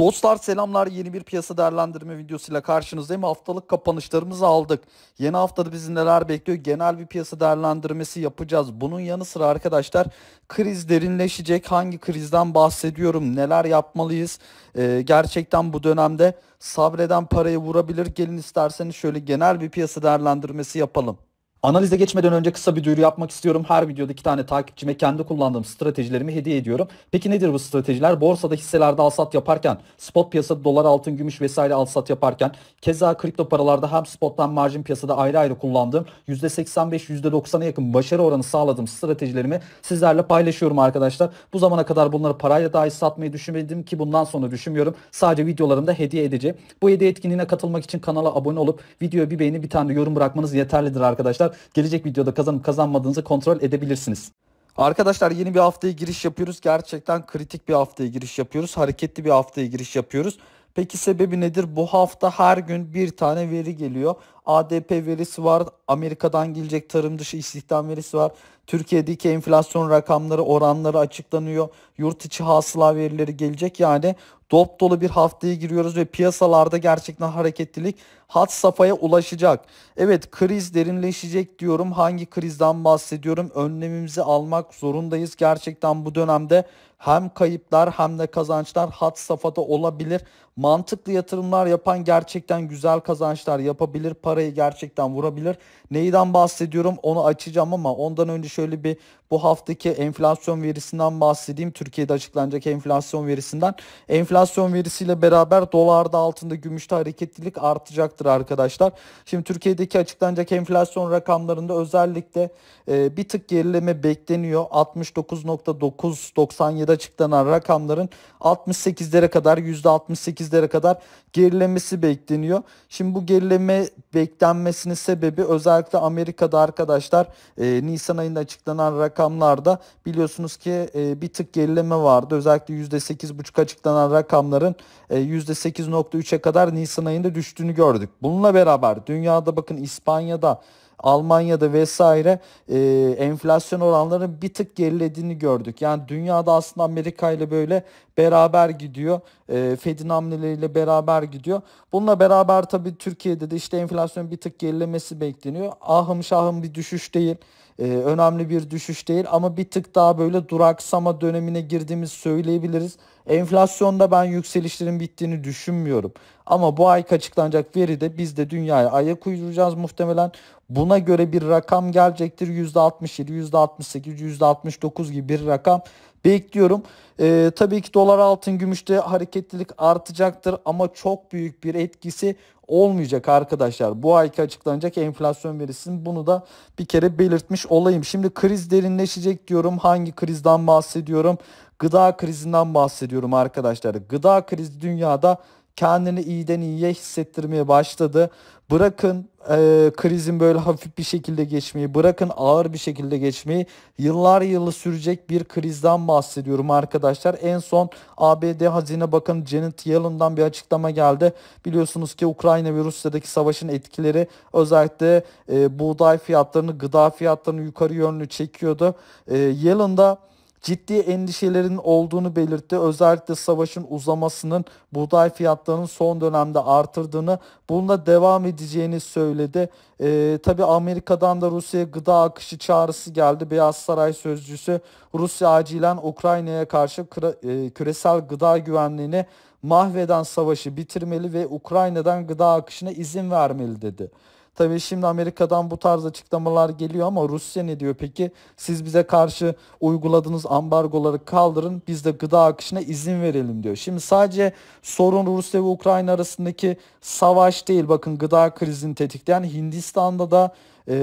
Dostlar selamlar yeni bir piyasa değerlendirme videosuyla karşınızdayım. Haftalık kapanışlarımızı aldık. Yeni haftada bizi neler bekliyor? Genel bir piyasa değerlendirmesi yapacağız. Bunun yanı sıra arkadaşlar kriz derinleşecek. Hangi krizden bahsediyorum? Neler yapmalıyız? Ee, gerçekten bu dönemde sabreden parayı vurabilir. Gelin isterseniz şöyle genel bir piyasa değerlendirmesi yapalım. Analize geçmeden önce kısa bir duyuru yapmak istiyorum. Her videoda iki tane takipçime kendi kullandığım stratejilerimi hediye ediyorum. Peki nedir bu stratejiler? Borsada hisselerde alsat yaparken, spot piyasada dolar, altın, gümüş vesaire alsat yaparken, keza kripto paralarda hem spottan margin piyasada ayrı ayrı kullandığım %85, %90'a yakın başarı oranı sağladığım stratejilerimi sizlerle paylaşıyorum arkadaşlar. Bu zamana kadar bunları parayla dahi satmayı düşünmedim ki bundan sonra düşünmüyorum. Sadece videolarımda hediye edeceğim. Bu hediye etkinliğine katılmak için kanala abone olup videoya bir beğeni bir tane yorum bırakmanız yeterlidir arkadaşlar gelecek videoda kazanıp kazanmadığınızı kontrol edebilirsiniz. Arkadaşlar yeni bir haftaya giriş yapıyoruz. Gerçekten kritik bir haftaya giriş yapıyoruz. Hareketli bir haftaya giriş yapıyoruz. Peki sebebi nedir? Bu hafta her gün bir tane veri geliyor. ADP verisi var. Amerika'dan gelecek tarım dışı istihdam verisi var. Türkiye'deki enflasyon rakamları oranları açıklanıyor. Yurt içi hasıla verileri gelecek. Yani dop dolu bir haftaya giriyoruz ve piyasalarda gerçekten hareketlilik hat safhaya ulaşacak. Evet kriz derinleşecek diyorum. Hangi krizden bahsediyorum? Önlemimizi almak zorundayız. Gerçekten bu dönemde hem kayıplar hem de kazançlar hat safhada olabilir. Mantıklı yatırımlar yapan gerçekten güzel kazançlar yapabilir. Para parayı gerçekten vurabilir. Neyden bahsediyorum onu açacağım ama ondan önce şöyle bir bu haftaki enflasyon verisinden bahsedeyim. Türkiye'de açıklanacak enflasyon verisinden. Enflasyon verisiyle beraber dolarda altında gümüşte hareketlilik artacaktır arkadaşlar. Şimdi Türkiye'deki açıklanacak enflasyon rakamlarında özellikle e, bir tık gerileme bekleniyor. 69.997 açıklanan rakamların 68'lere kadar %68'lere kadar gerilemesi bekleniyor. Şimdi bu gerileme beklenmesinin sebebi özellikle Amerika'da arkadaşlar e, Nisan ayında açıklanan rakamlarda biliyorsunuz ki e, bir tık gerileme vardı. Özellikle %8,5 açıklanan rakamların e, %8,3'e kadar Nisan ayında düştüğünü gördük. Bununla beraber dünyada bakın İspanya'da Almanya'da vesaire e, enflasyon oranlarının bir tık gerilediğini gördük. Yani dünyada aslında Amerika ile böyle beraber gidiyor. E, Fed'in hamleleriyle beraber gidiyor. Bununla beraber tabii Türkiye'de de işte enflasyon bir tık gerilemesi bekleniyor. Ahım şahım bir düşüş değil e, önemli bir düşüş değil ama bir tık daha böyle duraksama dönemine girdiğimiz söyleyebiliriz. Enflasyonda ben yükselişlerin bittiğini düşünmüyorum. Ama bu ay açıklanacak veride biz de dünyaya ayak uyduracağız muhtemelen. Buna göre bir rakam gelecektir. %67, %68, %69 gibi bir rakam bekliyorum. Ee, tabii ki dolar altın gümüşte hareketlilik artacaktır ama çok büyük bir etkisi olmayacak arkadaşlar. Bu ayki açıklanacak enflasyon verisinin bunu da bir kere belirtmiş olayım. Şimdi kriz derinleşecek diyorum. Hangi krizden bahsediyorum? Gıda krizinden bahsediyorum arkadaşlar. Gıda krizi dünyada kendini iyiden iyiye hissettirmeye başladı. Bırakın e, krizin böyle hafif bir şekilde geçmeyi, bırakın ağır bir şekilde geçmeyi. Yıllar yılı sürecek bir krizden bahsediyorum arkadaşlar. En son ABD Hazine Bakanı Janet Yellen'dan bir açıklama geldi. Biliyorsunuz ki Ukrayna ve Rusya'daki savaşın etkileri özellikle e, buğday fiyatlarını, gıda fiyatlarını yukarı yönlü çekiyordu. E, Yellen da ciddi endişelerin olduğunu belirtti. Özellikle savaşın uzamasının buğday fiyatlarının son dönemde artırdığını, bununla devam edeceğini söyledi. E, tabii Amerika'dan da Rusya'ya gıda akışı çağrısı geldi. Beyaz Saray sözcüsü Rusya acilen Ukrayna'ya karşı e, küresel gıda güvenliğini mahveden savaşı bitirmeli ve Ukrayna'dan gıda akışına izin vermeli dedi. Tabii şimdi Amerika'dan bu tarz açıklamalar geliyor ama Rusya ne diyor peki? Siz bize karşı uyguladığınız ambargoları kaldırın biz de gıda akışına izin verelim diyor. Şimdi sadece sorun Rusya ve Ukrayna arasındaki savaş değil. Bakın gıda krizini tetikleyen Hindistan'da da e,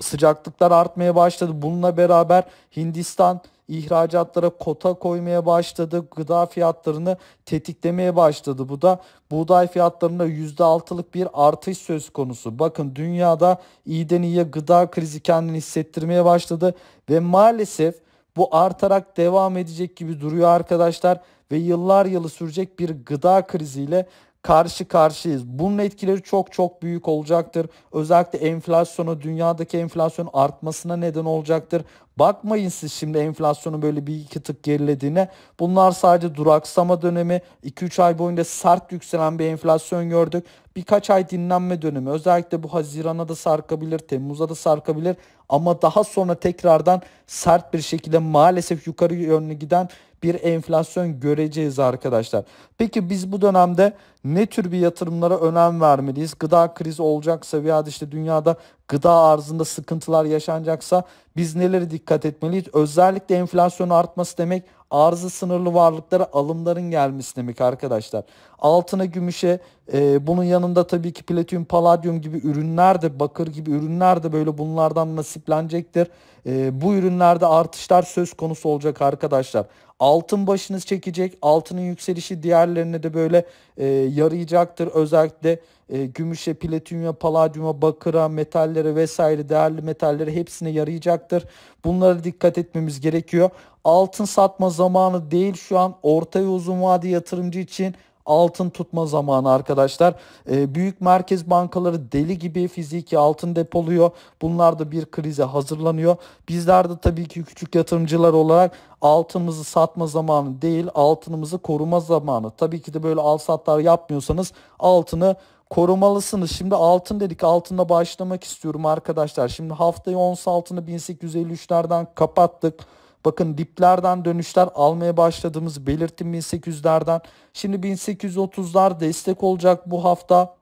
sıcaklıklar artmaya başladı. Bununla beraber Hindistan ihracatlara kota koymaya başladı. Gıda fiyatlarını tetiklemeye başladı. Bu da buğday fiyatlarında %6'lık bir artış söz konusu. Bakın dünyada iyiden iyiye gıda krizi kendini hissettirmeye başladı ve maalesef bu artarak devam edecek gibi duruyor arkadaşlar ve yıllar yılı sürecek bir gıda kriziyle karşı karşıyayız. Bunun etkileri çok çok büyük olacaktır. Özellikle enflasyonu, dünyadaki enflasyonun artmasına neden olacaktır. Bakmayın siz şimdi enflasyonu böyle bir iki tık gerilediğine. Bunlar sadece duraksama dönemi. 2-3 ay boyunca sert yükselen bir enflasyon gördük. Birkaç ay dinlenme dönemi. Özellikle bu Haziran'a da sarkabilir, Temmuz'a da sarkabilir. Ama daha sonra tekrardan sert bir şekilde maalesef yukarı yönlü giden bir enflasyon göreceğiz arkadaşlar. Peki biz bu dönemde ne tür bir yatırımlara önem vermeliyiz? Gıda krizi olacaksa veya işte dünyada gıda arzında sıkıntılar yaşanacaksa biz nelere dikkat etmeliyiz? Özellikle enflasyonun artması demek arzı sınırlı varlıklara alımların gelmesi demek arkadaşlar. Altına, gümüşe, e, bunun yanında tabii ki platin, paladyum gibi ürünler de, bakır gibi ürünler de böyle bunlardan nasiplenecektir. E, bu ürünlerde artışlar söz konusu olacak arkadaşlar. Altın başınız çekecek, altının yükselişi diğerlerine de böyle e, yarayacaktır. Özellikle e, gümüşe, platinyuma, paladyuma, bakıra, metallere vesaire değerli metallere hepsine yarayacaktır. Bunlara dikkat etmemiz gerekiyor. Altın satma zamanı değil şu an orta ve uzun vade yatırımcı için altın tutma zamanı arkadaşlar. E, büyük merkez bankaları deli gibi fiziki altın depoluyor. Bunlar da bir krize hazırlanıyor. Bizler de tabii ki küçük yatırımcılar olarak altınımızı satma zamanı değil altınımızı koruma zamanı. Tabii ki de böyle al satlar yapmıyorsanız altını korumalısınız. Şimdi altın dedik altında başlamak istiyorum arkadaşlar. Şimdi haftayı ons altını 1853'lerden kapattık. Bakın diplerden dönüşler almaya başladığımız belirtim 1800'lerden. Şimdi 1830'lar destek olacak bu hafta.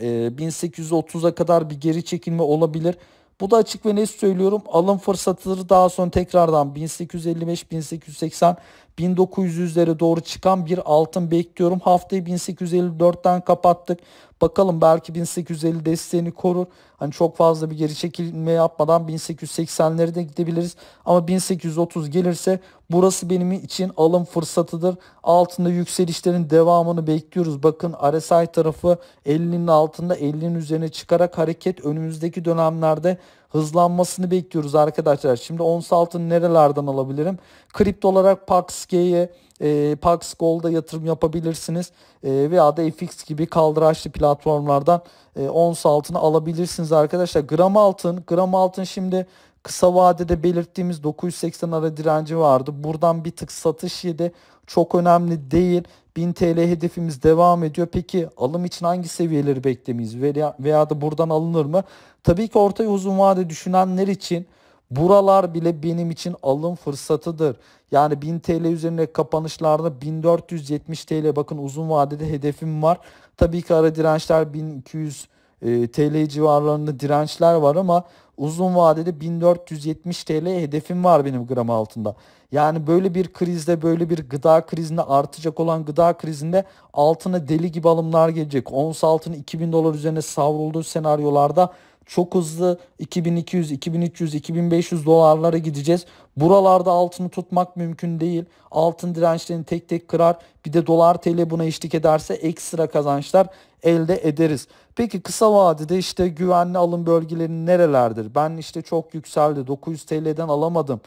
Ee, 1830'a kadar bir geri çekilme olabilir. Bu da açık ve net söylüyorum. Alım fırsatları daha sonra tekrardan 1855, 1880, 1900'lere doğru çıkan bir altın bekliyorum. Haftayı 1854'ten kapattık. Bakalım belki 1850 desteğini korur. Hani çok fazla bir geri çekilme yapmadan 1880'lere de gidebiliriz. Ama 1830 gelirse burası benim için alım fırsatıdır. Altında yükselişlerin devamını bekliyoruz. Bakın RSI tarafı 50'nin altında 50'nin üzerine çıkarak hareket önümüzdeki dönemlerde hızlanmasını bekliyoruz arkadaşlar. Şimdi ons altın nerelerden alabilirim? Kripto olarak PAXG'ye e, Pax Gold'a yatırım yapabilirsiniz e, veya da FX gibi kaldıraçlı platformlardan e, ons altını alabilirsiniz arkadaşlar. Gram altın, gram altın şimdi kısa vadede belirttiğimiz 980 ara direnci vardı. Buradan bir tık satış yedi. Çok önemli değil. 1000 TL hedefimiz devam ediyor. Peki alım için hangi seviyeleri beklemeyiz veya, veya da buradan alınır mı? Tabii ki orta uzun vade düşünenler için buralar bile benim için alım fırsatıdır. Yani 1000 TL üzerine kapanışlarda 1470 TL bakın uzun vadede hedefim var. Tabii ki ara dirençler 1200 e, TL civarlarında dirençler var ama uzun vadede 1470 TL hedefim var benim gram altında. Yani böyle bir krizde böyle bir gıda krizinde artacak olan gıda krizinde altına deli gibi alımlar gelecek. Ons altın 2000 dolar üzerine savrulduğu senaryolarda çok hızlı 2200, 2300, 2500 dolarlara gideceğiz. Buralarda altını tutmak mümkün değil. Altın dirençlerini tek tek kırar. Bir de dolar TL buna eşlik ederse ekstra kazançlar elde ederiz. Peki kısa vadede işte güvenli alım bölgeleri nerelerdir? Ben işte çok yükseldi 900 TL'den alamadım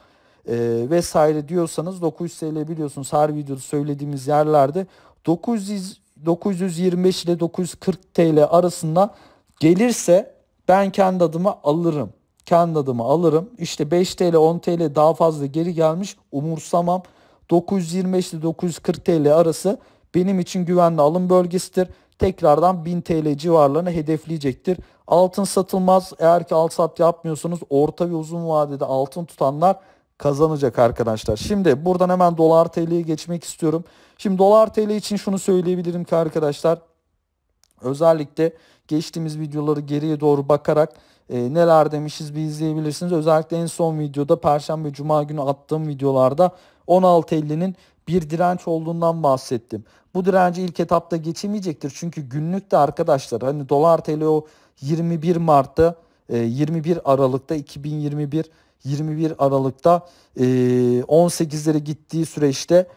e, vesaire diyorsanız 900 TL biliyorsunuz her videoda söylediğimiz yerlerde 900 925 ile 940 TL arasında gelirse ben kendi adıma alırım. Kendi adıma alırım. İşte 5 TL 10 TL daha fazla geri gelmiş umursamam. 925 ile 940 TL arası benim için güvenli alım bölgesidir. Tekrardan 1000 TL civarlarını hedefleyecektir. Altın satılmaz. Eğer ki al sat yapmıyorsanız orta ve uzun vadede altın tutanlar kazanacak arkadaşlar. Şimdi buradan hemen dolar TL'ye geçmek istiyorum. Şimdi dolar TL için şunu söyleyebilirim ki arkadaşlar. Özellikle geçtiğimiz videoları geriye doğru bakarak e, neler demişiz bir izleyebilirsiniz. Özellikle en son videoda Perşembe Cuma günü attığım videolarda 16.50'nin bir direnç olduğundan bahsettim. Bu direnci ilk etapta geçemeyecektir. Çünkü günlükte arkadaşlar hani dolar TL o 21 Mart'ta 21 e, Aralık'ta 2021 21 Aralık'ta e, 18'lere gittiği süreçte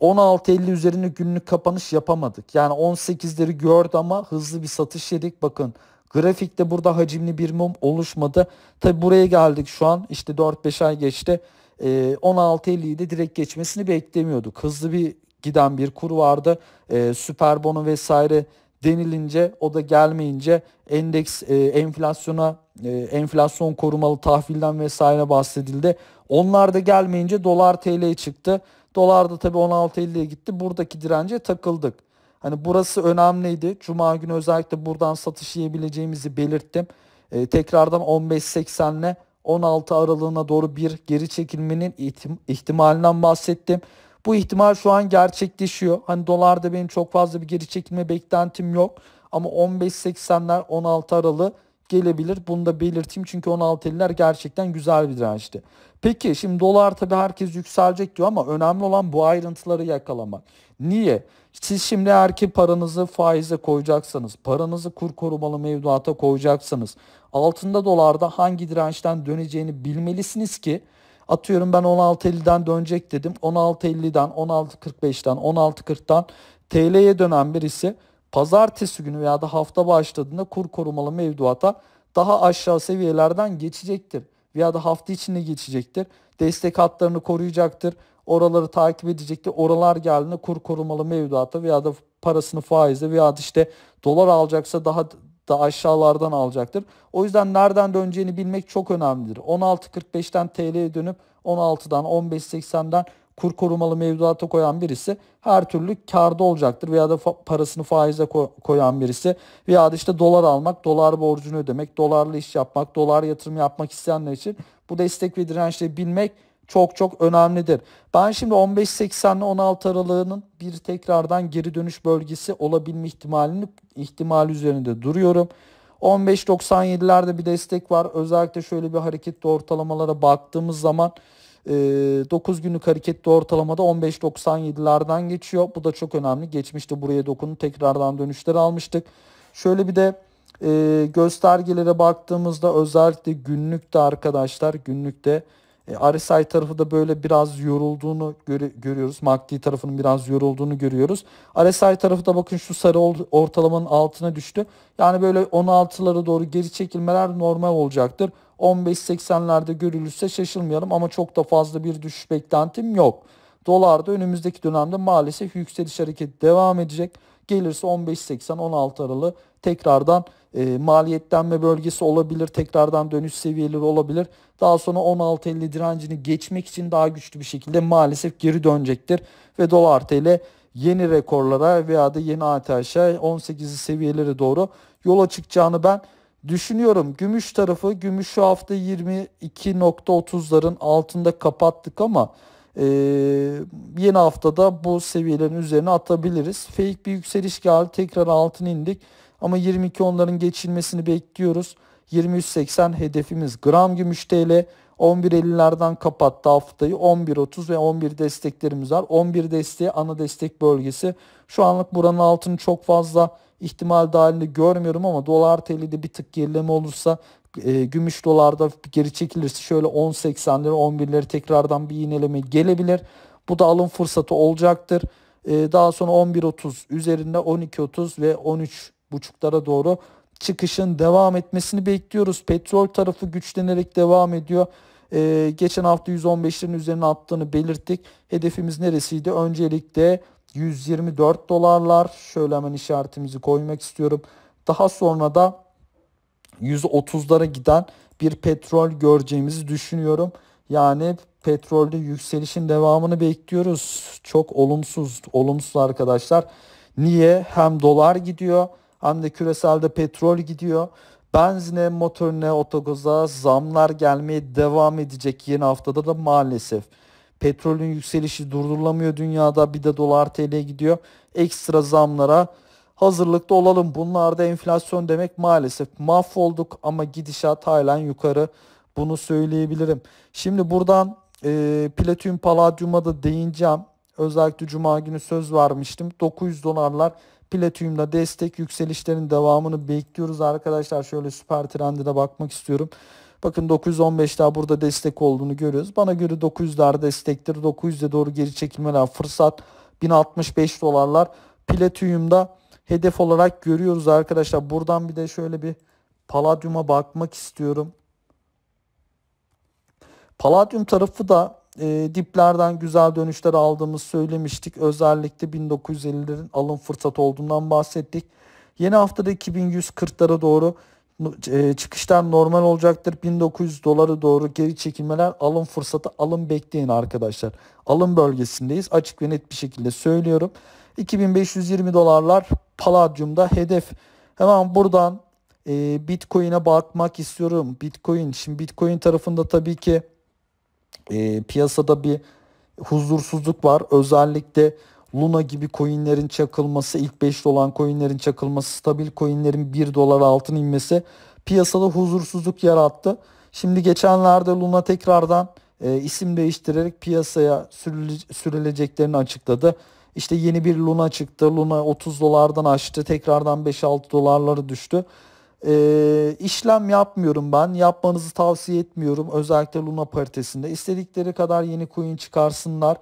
16.50 üzerine günlük kapanış yapamadık. Yani 18'leri gördü ama hızlı bir satış yedik. Bakın grafikte burada hacimli bir mum oluşmadı. Tabi buraya geldik şu an işte 4-5 ay geçti. E, 16.50'yi de direkt geçmesini beklemiyorduk. Hızlı bir giden bir kur vardı. E, Süper Bono vesaire denilince o da gelmeyince endeks e, enflasyona e, enflasyon korumalı tahvilden vesaire bahsedildi. Onlar da gelmeyince dolar TL çıktı. Dolar da tabii 16.50'ye gitti. Buradaki dirence takıldık. Hani burası önemliydi. Cuma günü özellikle buradan satış yiyebileceğimizi belirttim. E, tekrardan 15.80 ile 16 aralığına doğru bir geri çekilmenin ihtim- ihtimalinden bahsettim. Bu ihtimal şu an gerçekleşiyor. Hani dolarda benim çok fazla bir geri çekilme beklentim yok. Ama 15.80'ler 16 aralı gelebilir. Bunu da belirteyim çünkü 16.50'ler gerçekten güzel bir dirençti. Peki şimdi dolar tabii herkes yükselecek diyor ama önemli olan bu ayrıntıları yakalamak. Niye? Siz şimdi eğer ki paranızı faize koyacaksanız, paranızı kur korumalı mevduata koyacaksanız, altında dolarda hangi dirençten döneceğini bilmelisiniz ki Atıyorum ben 16.50'den dönecek dedim. 16.50'den, 16.45'den 16.40'dan TL'ye dönen birisi pazartesi günü veya da hafta başladığında kur korumalı mevduata daha aşağı seviyelerden geçecektir. Veya da hafta içinde geçecektir. Destek hatlarını koruyacaktır. Oraları takip edecektir. Oralar geldiğinde kur korumalı mevduata veya da parasını faize veya da işte dolar alacaksa daha da aşağılardan alacaktır. O yüzden nereden döneceğini bilmek çok önemlidir. 16.45'ten TL'ye dönüp 16'dan 15.80'den kur korumalı mevduata koyan birisi her türlü karda olacaktır veya da parasını faize koyan birisi veya da işte dolar almak, dolar borcunu ödemek, dolarla iş yapmak, dolar yatırım yapmak isteyenler için bu destek ve dirençleri bilmek çok çok önemlidir. Ben şimdi 15.80 ile 16 aralığının bir tekrardan geri dönüş bölgesi olabilme ihtimalini ihtimal üzerinde duruyorum. 15.97'lerde bir destek var. Özellikle şöyle bir hareketli ortalamalara baktığımız zaman 9 e, günlük hareketli ortalamada 15.97'lerden geçiyor. Bu da çok önemli. Geçmişte buraya dokunup tekrardan dönüşler almıştık. Şöyle bir de e, göstergelere baktığımızda özellikle günlükte arkadaşlar günlükte e, RSI tarafı da böyle biraz yorulduğunu görüyoruz. MACD tarafının biraz yorulduğunu görüyoruz. RSI tarafı da bakın şu sarı ortalamanın altına düştü. Yani böyle 16'lara doğru geri çekilmeler normal olacaktır. 15.80'lerde görülürse şaşırmayalım ama çok da fazla bir düşüş beklentim yok. Dolarda önümüzdeki dönemde maalesef yükseliş hareketi devam edecek. Gelirse 15.80-16 aralığı tekrardan e, ee, maliyetlenme bölgesi olabilir, tekrardan dönüş seviyeleri olabilir. Daha sonra 16.50 direncini geçmek için daha güçlü bir şekilde maalesef geri dönecektir ve dolar TL yeni rekorlara veya da yeni ATH'a 18'li seviyelere doğru yola çıkacağını ben düşünüyorum. Gümüş tarafı gümüş şu hafta 22.30'ların altında kapattık ama e, yeni haftada bu seviyelerin üzerine atabiliriz. Fake bir yükseliş geldi tekrar altına indik. Ama 22 onların geçilmesini bekliyoruz. 23.80 hedefimiz gram gümüş TL. 11.50'lerden kapattı haftayı. 11.30 ve 11 desteklerimiz var. 11 desteği ana destek bölgesi. Şu anlık buranın altını çok fazla ihtimal dahilinde görmüyorum ama dolar TL'de bir tık gerileme olursa e, gümüş dolarda geri çekilirse şöyle 10.80'leri 11'leri tekrardan bir iğneleme gelebilir. Bu da alım fırsatı olacaktır. E, daha sonra 11.30 üzerinde 12.30 ve 13 buçuklara doğru çıkışın devam etmesini bekliyoruz. Petrol tarafı güçlenerek devam ediyor. Ee, geçen hafta 115'lerin üzerine attığını belirttik. Hedefimiz neresiydi? Öncelikle 124 dolarlar. Şöyle hemen işaretimizi koymak istiyorum. Daha sonra da 130'lara giden bir petrol göreceğimizi düşünüyorum. Yani petrolde yükselişin devamını bekliyoruz. Çok olumsuz, olumsuz arkadaşlar. Niye? Hem dolar gidiyor hem de küreselde petrol gidiyor. Benzine, motorine, otogaza, zamlar gelmeye devam edecek yeni haftada da maalesef. Petrolün yükselişi durdurulamıyor dünyada bir de dolar TL gidiyor. Ekstra zamlara hazırlıklı olalım. Bunlar da enflasyon demek maalesef. Mahvolduk ama gidişat halen yukarı. Bunu söyleyebilirim. Şimdi buradan e, platin paladyuma da değineceğim. Özellikle cuma günü söz vermiştim. 900 dolarlar Platinum'da destek yükselişlerin devamını bekliyoruz arkadaşlar. Şöyle süper trende de bakmak istiyorum. Bakın 915 daha burada destek olduğunu görüyoruz. Bana göre 900'ler destektir. 900'e doğru geri çekilmeler fırsat. 1065 dolarlar. Platinum'da hedef olarak görüyoruz arkadaşlar. Buradan bir de şöyle bir Palladium'a bakmak istiyorum. Palladium tarafı da e, diplerden güzel dönüşler aldığımız söylemiştik. Özellikle 1950'lerin alım fırsatı olduğundan bahsettik. Yeni haftada 2140'lara doğru e, çıkışlar normal olacaktır. 1900 dolara doğru geri çekilmeler alım fırsatı alım bekleyin arkadaşlar. Alım bölgesindeyiz. Açık ve net bir şekilde söylüyorum. 2520 dolarlar Palladium'da hedef. Hemen buradan e, Bitcoin'e bakmak istiyorum. Bitcoin. Şimdi Bitcoin tarafında tabii ki e, piyasada bir huzursuzluk var. Özellikle Luna gibi coinlerin çakılması, ilk 5'te olan coinlerin çakılması, stabil coinlerin 1 dolar altın inmesi piyasada huzursuzluk yarattı. Şimdi geçenlerde Luna tekrardan e, isim değiştirerek piyasaya sürüle- sürüleceklerini açıkladı. İşte yeni bir Luna çıktı. Luna 30 dolardan açtı. Tekrardan 5-6 dolarları düştü. Ee, işlem yapmıyorum ben. Yapmanızı tavsiye etmiyorum. Özellikle Luna paritesinde. İstedikleri kadar yeni coin çıkarsınlar.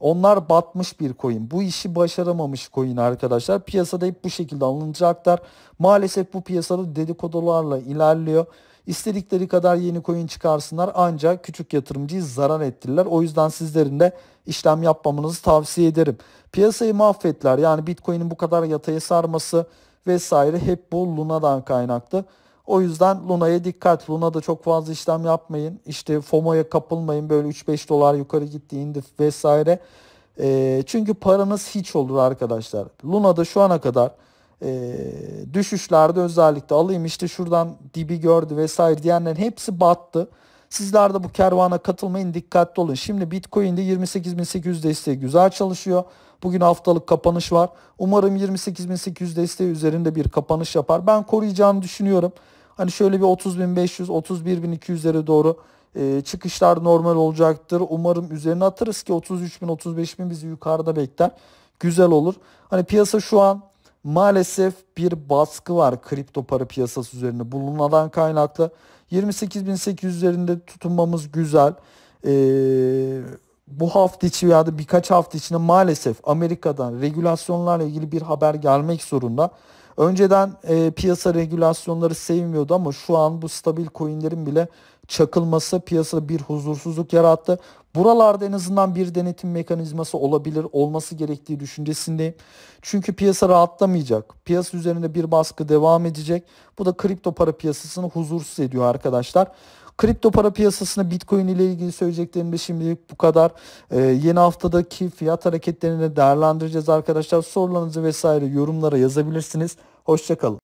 Onlar batmış bir coin. Bu işi başaramamış coin arkadaşlar. Piyasada hep bu şekilde alınacaklar. Maalesef bu piyasada dedikodularla ilerliyor. İstedikleri kadar yeni coin çıkarsınlar ancak küçük yatırımcıyı zarar ettirirler. O yüzden sizlerin de işlem yapmamanızı tavsiye ederim. Piyasayı mahvettiler. Yani Bitcoin'in bu kadar yataya sarması vesaire hep bu Luna'dan kaynaklı. O yüzden Luna'ya dikkat. Luna'da çok fazla işlem yapmayın. İşte FOMO'ya kapılmayın. Böyle 3-5 dolar yukarı gitti indi vesaire. E, çünkü paranız hiç olur arkadaşlar. Luna'da şu ana kadar e, düşüşlerde özellikle alayım işte şuradan dibi gördü vesaire diyenlerin hepsi battı. Sizler de bu kervana katılmayın dikkatli olun. Şimdi Bitcoin'de 28.800 desteği güzel çalışıyor. Bugün haftalık kapanış var. Umarım 28.800 desteği üzerinde bir kapanış yapar. Ben koruyacağını düşünüyorum. Hani şöyle bir 30.500, 31.200'lere doğru e, çıkışlar normal olacaktır. Umarım üzerine atarız ki 33.000, 35.000 bizi yukarıda bekler. Güzel olur. Hani piyasa şu an maalesef bir baskı var kripto para piyasası üzerinde bulunadan kaynaklı. 28.800 üzerinde tutunmamız güzel. Ee, bu hafta içi veya da birkaç hafta içinde maalesef Amerika'dan regülasyonlarla ilgili bir haber gelmek zorunda. Önceden e, piyasa regülasyonları sevmiyordu ama şu an bu stabil coinlerin bile çakılması piyasada bir huzursuzluk yarattı. Buralarda en azından bir denetim mekanizması olabilir, olması gerektiği düşüncesindeyim. Çünkü piyasa rahatlamayacak. Piyasa üzerinde bir baskı devam edecek. Bu da kripto para piyasasını huzursuz ediyor arkadaşlar. Kripto para piyasasına Bitcoin ile ilgili söyleyeceklerimde de şimdilik bu kadar. Ee, yeni haftadaki fiyat hareketlerini değerlendireceğiz arkadaşlar. Sorularınızı vesaire yorumlara yazabilirsiniz. Hoşçakalın.